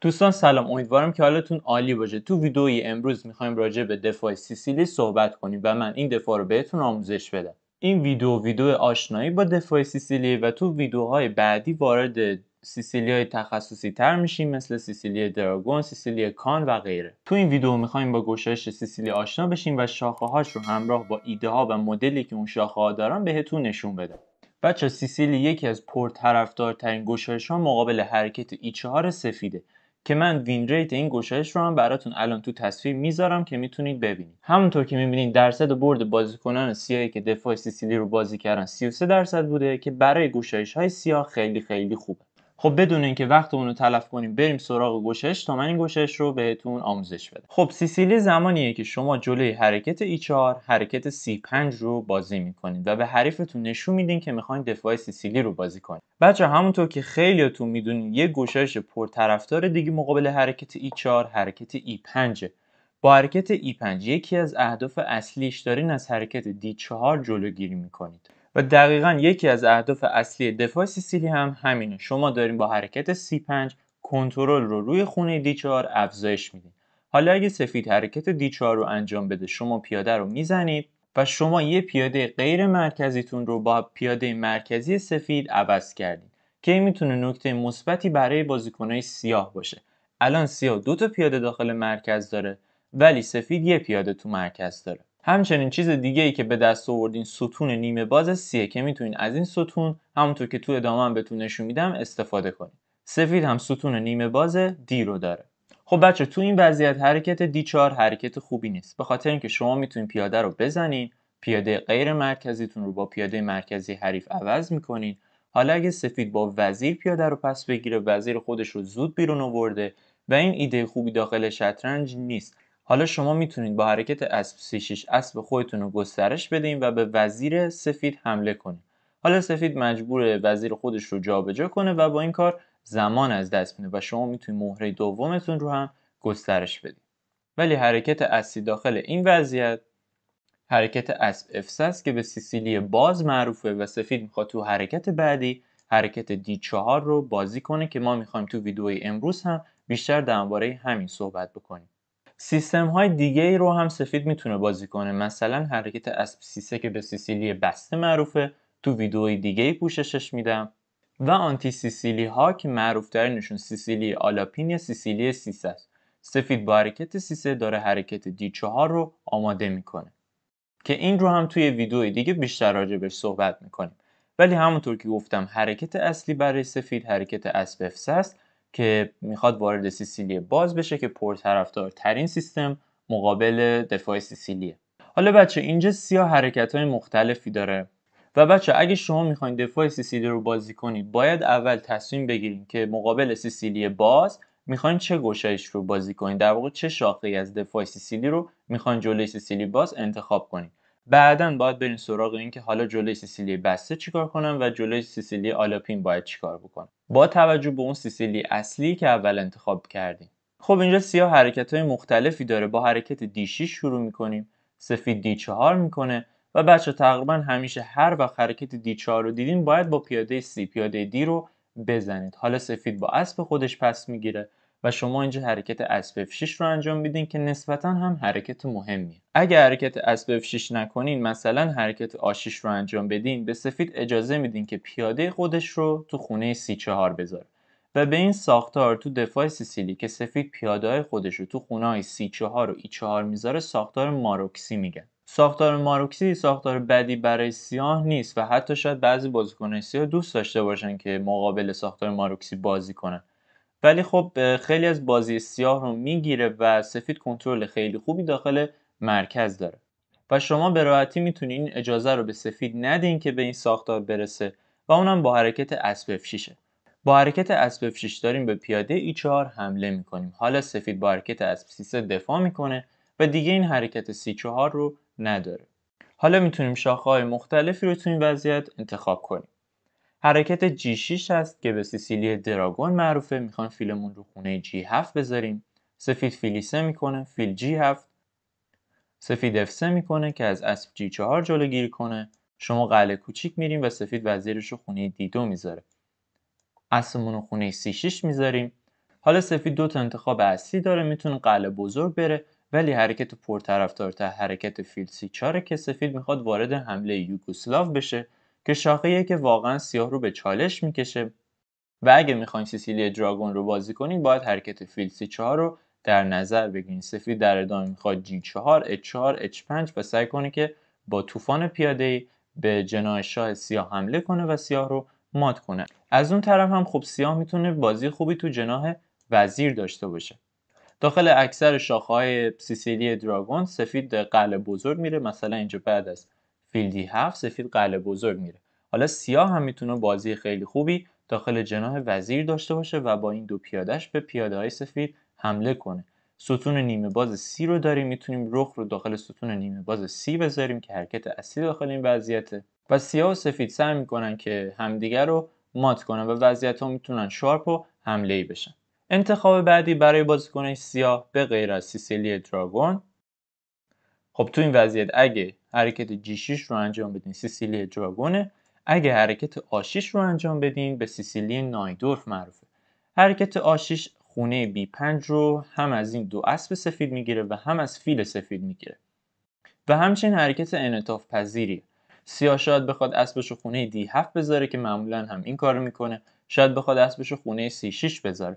دوستان سلام امیدوارم که حالتون عالی باشه تو ویدئوی امروز میخوایم راجع به دفاع سیسیلی صحبت کنیم و من این دفاع رو بهتون آموزش بدم این ویدیو ویدیو آشنایی با دفاع سیسیلی و تو ویدیوهای بعدی وارد سیسیلی های تخصصی تر میشیم مثل سیسیلی دراگون، سیسیلی کان و غیره. تو این ویدیو میخوایم با گشایش سیسیلی آشنا بشیم و شاخه هاش رو همراه با ایده ها و مدلی که اون شاخه ها دارن بهتون نشون بدم. بچه سیسیلی یکی از پرطرفدارترین گشایش ها مقابل حرکت ای چهار سفیده که من وین ریت این گشایش رو هم براتون الان تو تصویر میذارم که میتونید ببینید همونطور که میبینید درصد برد بازیکنان سیاهی که دفاع سیسیلی رو بازی کردن 33 درصد بوده که برای گشایش های سیاه خیلی خیلی خوبه خب بدون اینکه وقت اون رو تلف کنیم بریم سراغ گشش تا من این گوشش رو بهتون آموزش بدم خب سیسیلی زمانیه که شما جلوی حرکت ای 4 حرکت سی 5 رو بازی میکنید و به حریفتون نشون میدین که میخواین دفاع سیسیلی رو بازی کنید بچه همونطور که خیلیاتون میدونید یه گوشش پرطرفدار دیگه مقابل حرکت ای 4 حرکت ای e 5 با حرکت ای e 5 یکی از اهداف اصلیش دارین از حرکت دی 4 جلوگیری میکنید و دقیقا یکی از اهداف اصلی دفاع سیسیلی هم همینه شما داریم با حرکت C5 کنترل رو روی خونه D4 افزایش میدید حالا اگه سفید حرکت D4 رو انجام بده شما پیاده رو میزنید و شما یه پیاده غیر مرکزیتون رو با پیاده مرکزی سفید عوض کردید که میتونه نکته مثبتی برای بازیکنهای سیاه باشه الان سیاه دو تا پیاده داخل مرکز داره ولی سفید یه پیاده تو مرکز داره همچنین چیز دیگه ای که به دست آوردین ستون نیمه باز سیه که میتونین از این ستون همونطور که تو ادامه هم بهتون نشون میدم استفاده کنید. سفید هم ستون نیمه باز دی رو داره خب بچه تو این وضعیت حرکت دی چار حرکت خوبی نیست به خاطر اینکه شما میتونین پیاده رو بزنین پیاده غیر مرکزیتون رو با پیاده مرکزی حریف عوض میکنین حالا اگه سفید با وزیر پیاده رو پس بگیره وزیر خودش رو زود بیرون آورده و این ایده خوبی داخل شطرنج نیست حالا شما میتونید با حرکت اسب 6 اسب خودتون رو گسترش بدین و به وزیر سفید حمله کنید حالا سفید مجبور وزیر خودش رو جابجا کنه و با این کار زمان از دست میده و شما میتونید مهره دومتون رو هم گسترش بدین. ولی حرکت اسی داخل این وضعیت حرکت اسب افسس که به سیسیلی باز معروفه و سفید میخواد تو حرکت بعدی حرکت دی چهار رو بازی کنه که ما میخوایم تو ویدیوی امروز هم بیشتر درباره همین صحبت بکنیم سیستم های دیگه ای رو هم سفید میتونه بازی کنه مثلا حرکت اسب سیسه که به سیسیلی بسته معروفه تو ویدئوی دیگه ای پوششش میدم و آنتی سیسیلی ها که معروف نشون سیسیلی آلاپین یا سیسیلی سیسه است سفید با حرکت سیسه داره حرکت دی چهار رو آماده میکنه که این رو هم توی ویدئوی دیگه بیشتر بهش صحبت میکنیم ولی همونطور که گفتم حرکت اصلی برای سفید حرکت اسب است که میخواد وارد سیسیلی باز بشه که ترین سیستم مقابل دفاع سیسیلیه حالا بچه اینجا سیاه حرکت های مختلفی داره و بچه اگه شما میخواین دفاع سیسیلی رو بازی کنید باید اول تصمیم بگیریم که مقابل سیسیلی باز میخواین چه گوشهش رو بازی کنید در واقع چه شاخه از دفاع سیسیلی رو میخواین جلوی سیسیلی باز انتخاب کنید بعدا باید برین سراغ که حالا جلوی سیسیلی بسته چیکار کنم و جلوی سیسیلی آلاپین باید چیکار بکنم با توجه به اون سیسیلی اصلی که اول انتخاب کردیم خب اینجا سیاه حرکت های مختلفی داره با حرکت دیشی شروع میکنیم سفید دی چهار میکنه و بچه تقریبا همیشه هر وقت حرکت دی چهار رو دیدین باید با پیاده سی پیاده دی رو بزنید حالا سفید با اسب خودش پس میگیره و شما اینجا حرکت اسب 6 رو انجام میدین که نسبتا هم حرکت مهمیه اگر حرکت اسب 6 نکنین مثلا حرکت آشیش رو انجام بدین به سفید اجازه میدین که پیاده خودش رو تو خونه c 4 بذاره و به این ساختار تو دفاع سیسیلی که سفید پیاده خودش رو تو خونه های سی 4 و e 4 میذاره ساختار ماروکسی میگن ساختار ماروکسی ساختار بدی برای سیاه نیست و حتی شاید بعضی بازیکنهای سیاه دوست داشته باشن که مقابل ساختار ماروکسی بازی کنن ولی خب خیلی از بازی سیاه رو میگیره و سفید کنترل خیلی خوبی داخل مرکز داره و شما به راحتی میتونید این اجازه رو به سفید ندین که به این ساختار برسه و اونم با حرکت اسب f با حرکت اسب داریم به پیاده ای 4 حمله میکنیم حالا سفید با حرکت اسب دفاع میکنه و دیگه این حرکت سی 4 رو نداره حالا میتونیم شاخه های مختلفی رو تو این وضعیت انتخاب کنیم حرکت G6 هست که به سیسیلی دراگون معروفه میخوان فیلمون رو خونه G7 بذاریم سفید فیلی سه میکنه فیل G7 سفید F3 میکنه که از اسب G4 جلوگیری کنه شما قله کوچیک میریم و سفید وزیرش رو خونه D2 میذاره اسبمون رو خونه C6 میذاریم حالا سفید دو تا انتخاب اصلی داره میتونه قله بزرگ بره ولی حرکت پرطرفدارتر حرکت فیل C4 که سفید میخواد وارد حمله یوگسلاو بشه که شاخه که واقعا سیاه رو به چالش میکشه و اگه میخواین سیسیلی دراگون رو بازی کنین باید حرکت فیل سی 4 رو در نظر بگیرین سفید در ادامه میخواد جی 4 اچ 4 اچ 5 و سعی کنه که با طوفان پیاده ای به جناه شاه سیاه حمله کنه و سیاه رو مات کنه از اون طرف هم خب سیاه میتونه بازی خوبی تو جناه وزیر داشته باشه داخل اکثر شاخه‌های سیسیلی دراگون سفید قلب بزرگ میره مثلا اینجا بعد از فیلدی هفت سفید قلعه بزرگ میره حالا سیاه هم میتونه بازی خیلی خوبی داخل جناح وزیر داشته باشه و با این دو پیادهش به پیاده های سفید حمله کنه ستون نیمه باز سی رو داریم میتونیم رخ رو داخل ستون نیمه باز سی بذاریم که حرکت اصلی داخل این وضعیته و سیاه و سفید سعی میکنن که همدیگر رو مات کنن و وضعیت ها میتونن شارپ و حمله ای بشن انتخاب بعدی برای بازیکن سیاه به غیر از سیسیلی دراگون خب تو این وضعیت اگه حرکت G6 رو انجام بدین سیسیلی دراگونه اگه حرکت A6 رو انجام بدین به سیسیلی نایدورف معروفه حرکت A6 خونه B5 رو هم از این دو اسب سفید میگیره و هم از فیل سفید میگیره و همچنین حرکت انعطاف پذیری. سیاه شاید بخواد اسبش رو خونه D7 بذاره که معمولا هم این کارو میکنه شاید بخواد اسبش رو خونه C6 بذاره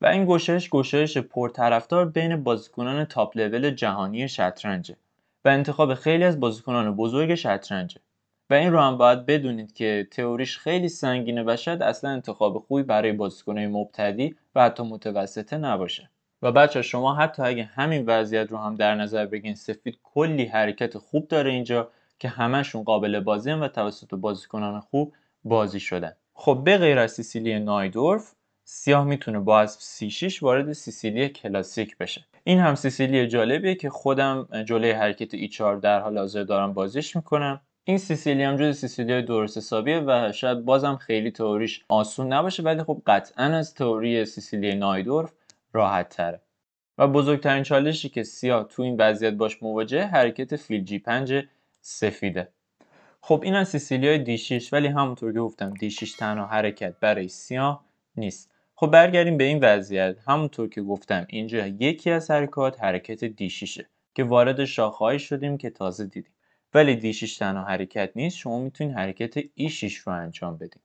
و این گشایش گشایش پرطرفدار بین بازیکنان تاپ لول جهانی شطرنجه و انتخاب خیلی از بازیکنان بزرگ شطرنجه و این رو هم باید بدونید که تئوریش خیلی سنگینه و اصلا انتخاب خوبی برای بازیکنهای مبتدی و حتی متوسطه نباشه و بچه شما حتی اگه همین وضعیت رو هم در نظر بگین سفید کلی حرکت خوب داره اینجا که همشون قابل بازی هم و توسط بازیکنان خوب بازی شدن خب به غیر از سیسیلی نایدورف سیاه میتونه با از ش وارد سیسیلی کلاسیک بشه این هم سیسیلی جالبیه که خودم جلوی حرکت ایچار در حال حاضر دارم بازیش میکنم این سیسیلی هم جز سیسیلی درست حسابیه و شاید بازم خیلی تئوریش آسون نباشه ولی خب قطعا از تئوری سیسیلی نایدورف راحت تره و بزرگترین چالشی که سیاه تو این وضعیت باش مواجه حرکت فیل جی 5 سفیده خب این از سیسیلی های دیشیش ولی همونطور که گفتم دیشیش تنها حرکت برای سیاه نیست خب برگردیم به این وضعیت همونطور که گفتم اینجا یکی از حرکات حرکت دیشیشه که وارد شاخهایی شدیم که تازه دیدیم ولی دیشیش تنها حرکت نیست شما میتونید حرکت ایشیش e رو انجام بدیم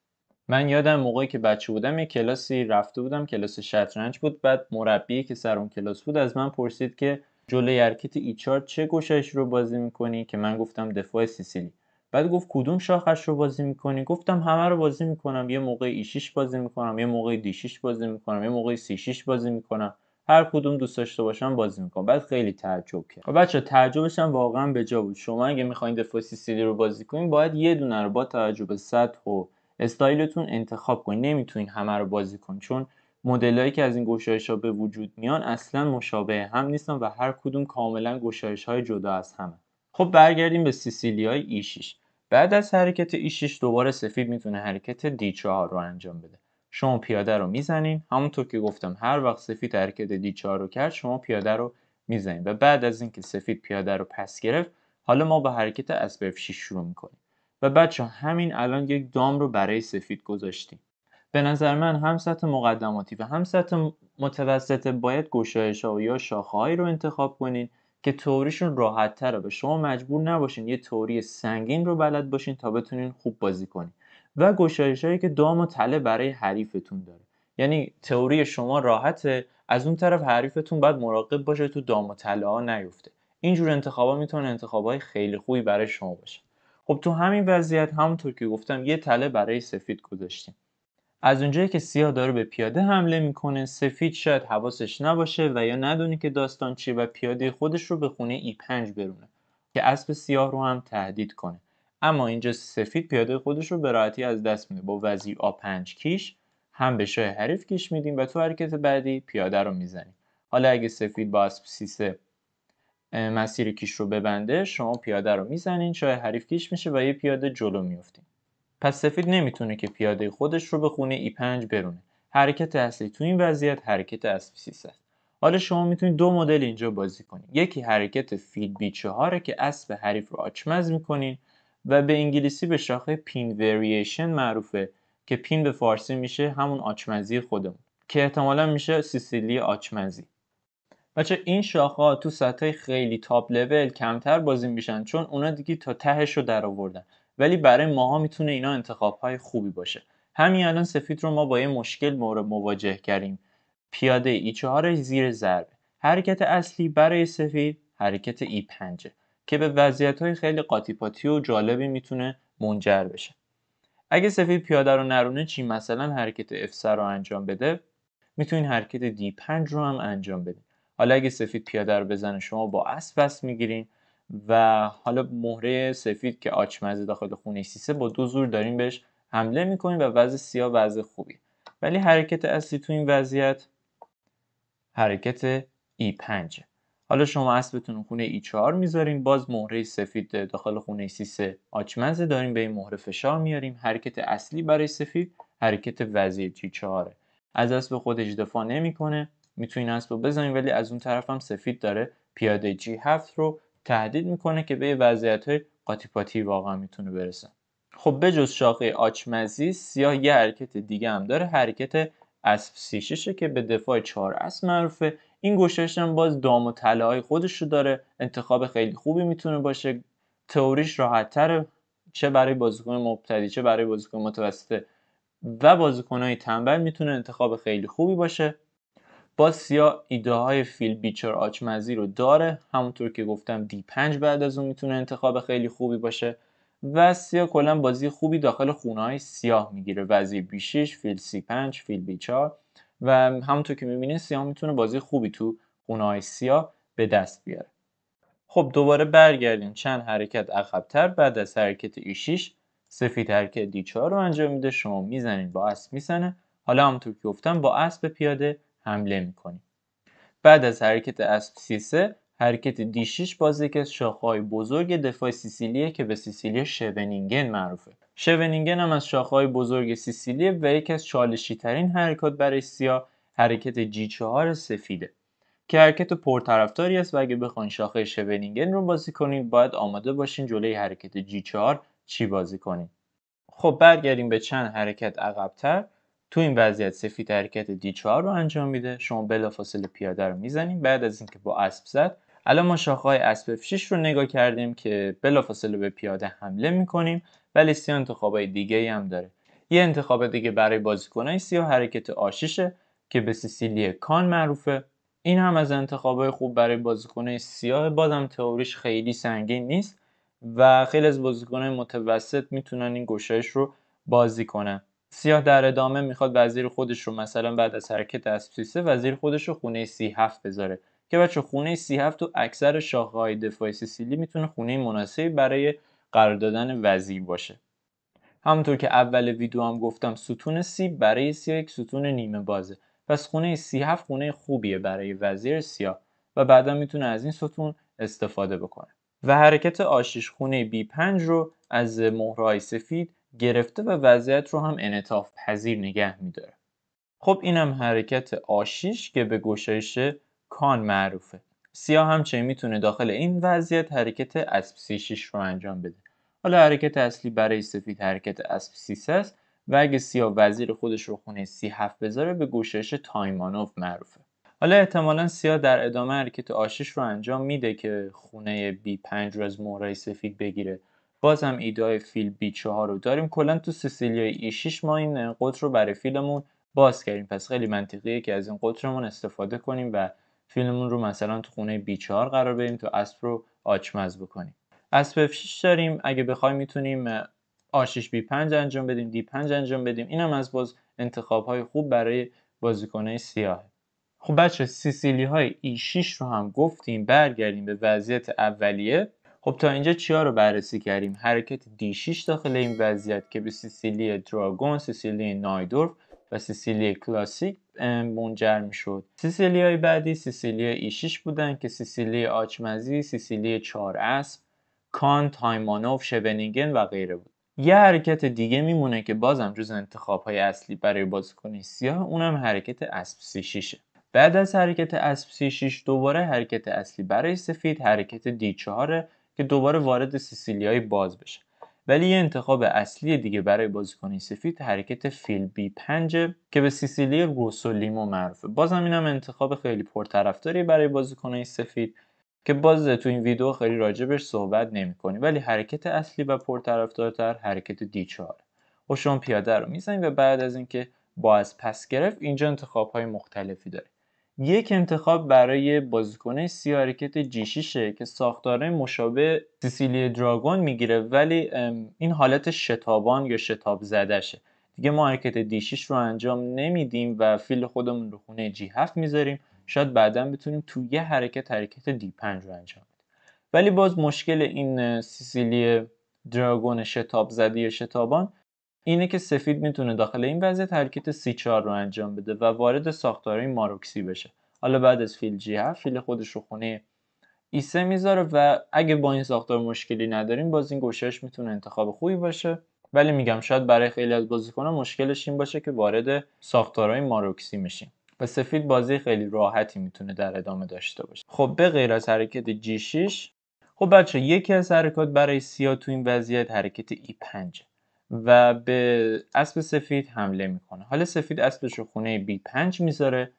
من یادم موقعی که بچه بودم یه کلاسی رفته بودم کلاس شطرنج بود بعد مربی که سر اون کلاس بود از من پرسید که جلوی حرکت ایچار e چه گوشش رو بازی میکنی که من گفتم دفاع سیسیلی بعد گفت کدوم شاخش رو بازی میکنی گفتم همه رو بازی میکنم یه موقع ایشیش بازی میکنم یه موقع دیشیش بازی میکنم یه موقع سیشیش بازی میکنم هر کدوم دوست داشته باشم بازی میکنم بعد خیلی تعجب کرد و بچه تعجبش هم واقعا به بود شما اگه میخواین دفاع سیسیلی رو بازی کنین باید یه دونه رو با توجه به سطح و استایلتون انتخاب کنین نمیتونین همه رو بازی کن چون مدلایی که از این گشایش ها به وجود میان اصلا مشابه هم نیستن و هر کدوم کاملا گشایش های جدا از همه خب برگردیم به سیسیلیای ایشیش بعد از حرکت ایشیش دوباره سفید میتونه حرکت دی 4 رو انجام بده شما پیاده رو میزنین همونطور که گفتم هر وقت سفید حرکت دی 4 رو کرد شما پیاده رو میزنین و بعد از اینکه سفید پیاده رو پس گرفت حالا ما با حرکت اسبف 6 شروع میکنیم و بچه همین الان یک دام رو برای سفید گذاشتیم به نظر من هم سطح مقدماتی و هم سطح متوسطه باید گشایش یا شاخه رو انتخاب کنین که توریشون راحت تره به شما مجبور نباشین یه توری سنگین رو بلد باشین تا بتونین خوب بازی کنین و گشایش که دام و تله برای حریفتون داره یعنی تئوری شما راحته از اون طرف حریفتون باید مراقب باشه تو دام و تله ها نیفته اینجور ها میتونه های خیلی خوبی برای شما باشه خب تو همین وضعیت همونطور که گفتم یه تله برای سفید گذاشتیم از اونجایی که سیاه داره به پیاده حمله میکنه سفید شاید حواسش نباشه و یا ندونه که داستان چیه و پیاده خودش رو به خونه ای پنج برونه که اسب سیاه رو هم تهدید کنه اما اینجا سفید پیاده خودش رو به راحتی از دست میده با وزیر آ 5 کیش هم به شاه حریف کیش میدیم و تو حرکت بعدی پیاده رو میزنیم حالا اگه سفید با اسب سیسه مسیر کیش رو ببنده شما پیاده رو میزنین شاه حریف کیش میشه و یه پیاده جلو میفتین پس سفید نمیتونه که پیاده خودش رو به خونه ای 5 برونه حرکت اصلی تو این وضعیت حرکت اصلی است. حالا شما میتونید دو مدل اینجا بازی کنید یکی حرکت فیل بی 4 که اسب حریف رو آچمز میکنین و به انگلیسی به شاخه پین وریشن معروفه که پین به فارسی میشه همون آچمزی خودمون که احتمالا میشه سیسیلی آچمزی بچه این شاخه ها تو سطح خیلی تاپ لول کمتر بازی میشن چون اونا دیگه تا تهش رو در آوردن ولی برای ماها میتونه اینا انتخاب های خوبی باشه همین الان سفید رو ما با یه مشکل مواجه کردیم پیاده ای 4 زیر ضربه حرکت اصلی برای سفید حرکت ای 5 که به وضعیت های خیلی قاطیپاتی و جالبی میتونه منجر بشه اگه سفید پیاده رو نرونه چی مثلا حرکت F رو انجام بده میتونین حرکت دی 5 رو هم انجام بدین حالا اگه سفید پیاده رو بزنه شما با اسب وصل میگیرین و حالا مهره سفید که آچمزه داخل خونه سیسه با دو زور داریم بهش حمله میکنیم و وضع سیاه وضع خوبی ولی حرکت اصلی تو این وضعیت حرکت E5 حالا شما اسبتون خونه ای 4 میذاریم باز مهره سفید داخل خونه سیسه آچمزه داریم به این مهره فشار میاریم حرکت اصلی برای سفید حرکت وزیر G4 از اسب خودش دفاع نمیکنه میتونین اسب رو بزنین ولی از اون طرف هم سفید داره پیاده G7 رو تهدید میکنه که به وضعیت های قاطیپاتی واقعا میتونه برسه خب جز شاخه آچمزی سیاه یه حرکت دیگه هم داره حرکت اسب سیششه که به دفاع چهار اسب معروفه این گوشش هم باز دام و تله های خودش رو داره انتخاب خیلی خوبی میتونه باشه تئوریش راحتتره چه برای بازیکن مبتدی چه برای بازیکن متوسطه و بازیکنهای تنبل میتونه انتخاب خیلی خوبی باشه با سیا ایده های فیل بیچر آچمزی رو داره همونطور که گفتم دی 5 بعد از اون میتونه انتخاب خیلی خوبی باشه و سیا کلا بازی خوبی داخل خونه های سیاه میگیره وزیر بی 6 فیل سی 5 فیل بی 4 و همونطور که میبینید سیاه میتونه بازی خوبی تو خونه های سیاه به دست بیاره خب دوباره برگردیم چند حرکت عقبتر بعد از حرکت ای 6 سفید حرکت دی 4 رو انجام میده شما میزنید با اسب میزنه حالا همونطور که گفتم با اسب پیاده حمله میکنیم بعد از حرکت اسب سیسه حرکت دیشیش باز یکی از شاخهای بزرگ دفاع سیسیلیه که به سیسیلی شونینگن معروفه شونینگن هم از شاخهای بزرگ سیسیلیه و یکی از چالشی ترین حرکات برای سیا حرکت جی 4 سفیده که حرکت پرطرفداری است و اگه بخواین شاخه شونینگن رو بازی کنید باید آماده باشین جلوی حرکت جی 4 چی بازی کنید خب برگردیم به چند حرکت عقبتر تو این وضعیت سفید حرکت D4 رو انجام میده شما بلافاصله پیاده رو میزنیم بعد از اینکه با اسب زد الان ما شاخهای اسب F6 رو نگاه کردیم که بلافاصله به پیاده حمله میکنیم ولی سیاه انتخابای دیگه هم داره یه انتخاب دیگه برای بازیکنهای سیاه حرکت آشیشه که به سیسیلی کان معروفه این هم از انتخابای خوب برای بازیکنهای سیاه بازم تئوریش خیلی سنگین نیست و خیلی از بازیکنای متوسط میتونن این گشایش رو بازی کنن سیاه در ادامه میخواد وزیر خودش رو مثلا بعد از حرکت سیسه وزیر خودش رو خونه سی هفت بذاره که بچه خونه سی هفت تو اکثر شاخهای دفاعی سیسیلی میتونه خونه مناسبی برای قرار دادن وزیر باشه همونطور که اول ویدیو هم گفتم ستون سی برای سی یک ستون نیمه بازه پس خونه سی هفت خونه خوبیه برای وزیر سیاه و بعدا میتونه از این ستون استفاده بکنه و حرکت آشیش خونه بی 5 رو از مهرهای سفید گرفته و وضعیت رو هم انعطاف پذیر نگه میداره خب اینم حرکت آشیش که به گشایش کان معروفه سیاه همچنین میتونه داخل این وضعیت حرکت اسب سی شیش رو انجام بده حالا حرکت اصلی برای سفید حرکت اسب سی است و اگه سیاه وزیر خودش رو خونه سی هفت بذاره به گوشش تایمانوف معروفه حالا احتمالا سیا در ادامه حرکت آشیش رو انجام میده که خونه بی پنج رو از مورای سفید بگیره بازم ایده های فیل بی ها رو داریم کلا تو های 6 ما این قطر رو برای فیلمون باز کردیم پس خیلی منطقیه که از این قطرمون استفاده کنیم و فیلمون رو مثلا تو خونه چهار قرار بدیم تو اسب رو آچمز بکنیم اسب 6 داریم اگه بخوایم میتونیم 6 B5 انجام بدیم دی 5 انجام بدیم اینم از باز انتخاب های خوب برای بازیکنه سیاه خب بچه سیسیلی های ای 6 رو هم گفتیم برگردیم به وضعیت اولیه خب تا اینجا چیا رو بررسی کردیم حرکت D6 داخل این وضعیت که به سیسیلی دراگون سیسیلی نایدورف و سیسیلی کلاسیک منجر شد. سیسیلی های بعدی سیسیلی ایشیش e بودن که سیسیلی آچمزی سیسیلی چار اسب کان، تایمانوف، شبنینگن و غیره بود یه حرکت دیگه میمونه که بازم جز انتخاب های اصلی برای بازیکن سیاه اونم حرکت اسب سی شیشه بعد از حرکت اسب سی 6 دوباره حرکت اصلی برای سفید حرکت دی 4 که دوباره وارد سیسیلیای باز بشه ولی یه انتخاب اصلی دیگه برای بازیکن سفید حرکت فیل بی 5 که به سیسیلی روسولیمو معروفه بازم اینم انتخاب خیلی پرطرفداری برای بازیکن سفید که باز تو این ویدیو خیلی راجبش صحبت کنی. ولی حرکت اصلی و پرطرفدارتر حرکت دی 4 اوشون پیاده رو میزنیم و بعد از اینکه با از پس گرفت اینجا انتخاب های مختلفی داره یک انتخاب برای بازیکنه سی حرکت شیشه که ساختاره مشابه سیسیلی دراگون میگیره ولی این حالت شتابان یا شتاب زدشه دیگه ما حرکت شیش رو انجام نمیدیم و فیل خودمون رو خونه جی 7 میذاریم شاید بعدا بتونیم تو یه حرکت حرکت دی 5 رو انجام بدیم ولی باز مشکل این سیسیلی دراگون شتاب زده یا شتابان اینه که سفید میتونه داخل این وضعیت حرکت سی 4 رو انجام بده و وارد ساختارهای ماروکسی بشه حالا بعد از فیل g فیل خودش رو خونه ایسه e میذاره و اگه با این ساختار مشکلی نداریم باز این گوشش میتونه انتخاب خوبی باشه ولی میگم شاید برای خیلی از بازیکنان مشکلش این باشه که وارد ساختارهای ماروکسی میشیم و سفید بازی خیلی راحتی میتونه در ادامه داشته باشه خب به غیر از حرکت G6 خب بچه یکی از حرکات برای سیا تو این وضعیت حرکت ای 5 و به اسب سفید حمله میکنه حالا سفید اسبش رو خونه بی 5 میذاره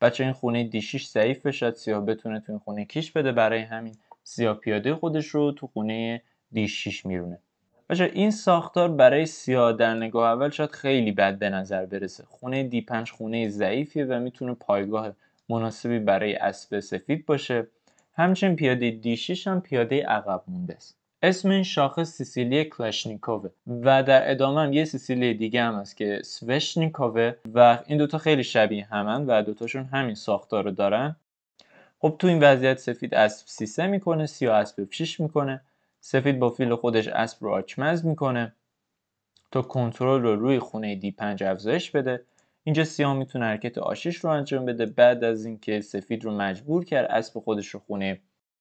بچه این خونه دی 6 ضعیف بشد سیاه بتونه تو این خونه کیش بده برای همین سیاه پیاده خودش رو تو خونه D6 میرونه بچه این ساختار برای سیاه در نگاه اول شاید خیلی بد به نظر برسه خونه دی 5 خونه ضعیفیه و میتونه پایگاه مناسبی برای اسب سفید باشه همچنین پیاده دی 6 هم پیاده عقب مونده است اسم این شاخص سیسیلی کلاشنیکووه و در ادامه هم یه سیسیلی دیگه هم هست که سوشنیکووه و این دوتا خیلی شبیه همن و دوتاشون همین ساختار رو دارن خب تو این وضعیت سفید اسب سیسه میکنه سیاه اسب پشیش میکنه سفید با فیل خودش اسب رو آچمز میکنه تا کنترل رو روی خونه دی پنج افزایش بده اینجا سیاه میتونه حرکت آشیش رو انجام بده بعد از اینکه سفید رو مجبور کرد اسب خودش رو خونه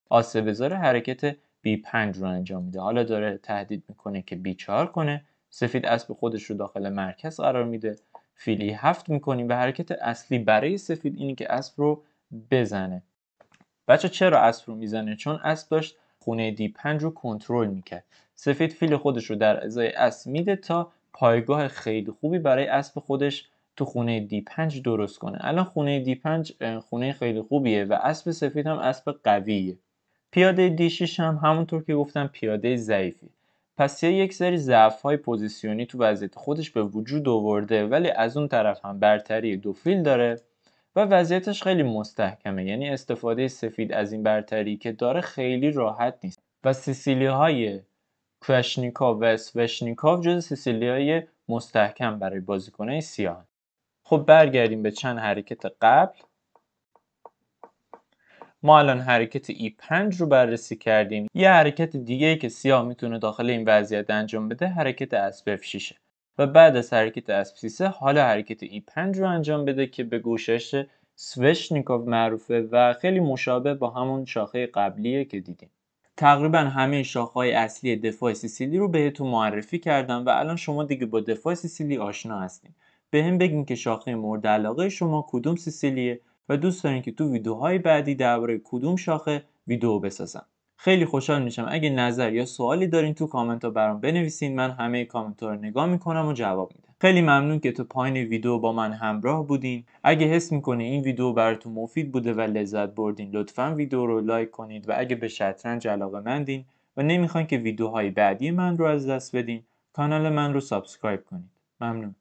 آسه بذاره حرکت B5 رو انجام میده حالا داره تهدید میکنه که B4 کنه سفید اسب خودش رو داخل مرکز قرار میده فیلی هفت میکنیم و حرکت اصلی برای سفید اینی که اسب رو بزنه بچه چرا اسب رو میزنه چون اسب داشت خونه دی 5 رو کنترل میکرد سفید فیل خودش رو در ازای اسب میده تا پایگاه خیلی خوبی برای اسب خودش تو خونه دی 5 درست کنه الان خونه دی 5 خونه خیلی خوبیه و اسب سفید هم اسب قویه پیاده دیشیش هم همونطور که گفتم پیاده ضعیفی پس یک سری ضعف های پوزیسیونی تو وضعیت خودش به وجود آورده ولی از اون طرف هم برتری دو فیل داره و وضعیتش خیلی مستحکمه یعنی استفاده سفید از این برتری که داره خیلی راحت نیست و سیسیلی های کوشنیکا و سوشنیکا جز سیسیلی های مستحکم برای بازیکنه سیاه خب برگردیم به چند حرکت قبل ما الان حرکت ای 5 رو بررسی کردیم یه حرکت دیگه که سیاه میتونه داخل این وضعیت انجام بده حرکت اسب f و بعد از حرکت اسب 3 حالا حرکت ای 5 رو انجام بده که به گوشش سوشنیکوف معروفه و خیلی مشابه با همون شاخه قبلیه که دیدیم تقریبا همه های اصلی دفاع سیسیلی رو بهتون معرفی کردم و الان شما دیگه با دفاع سیسیلی آشنا هستیم به هم بگین که شاخه مورد علاقه شما کدوم سیسیلیه و دوست دارین که تو ویدیوهای بعدی درباره کدوم شاخه ویدیو بسازم خیلی خوشحال میشم اگه نظر یا سوالی دارین تو کامنت ها برام بنویسین من همه کامنت ها رو نگاه میکنم و جواب میدم خیلی ممنون که تو پایین ویدیو با من همراه بودین اگه حس میکنه این ویدیو براتون مفید بوده و لذت بردین لطفا ویدیو رو لایک کنید و اگه به شطرنج علاقه مندین و نمیخواین که ویدیوهای بعدی من رو از دست بدین کانال من رو سابسکرایب کنید ممنون